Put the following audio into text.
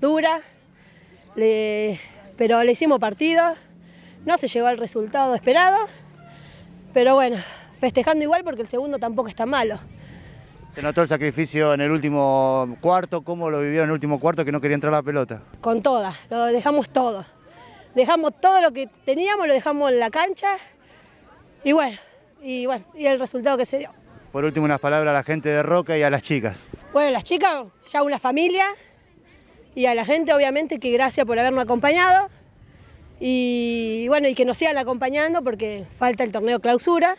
dura, pero le hicimos partido, no se llegó al resultado esperado, pero bueno, festejando igual porque el segundo tampoco está malo. Se notó el sacrificio en el último cuarto, cómo lo vivieron en el último cuarto que no quería entrar la pelota. Con todas, lo dejamos todo. Dejamos todo lo que teníamos, lo dejamos en la cancha y bueno, y bueno, y el resultado que se dio. Por último unas palabras a la gente de Roca y a las chicas. Bueno, las chicas, ya una familia, y a la gente obviamente que gracias por habernos acompañado y bueno, y que nos sigan acompañando porque falta el torneo clausura.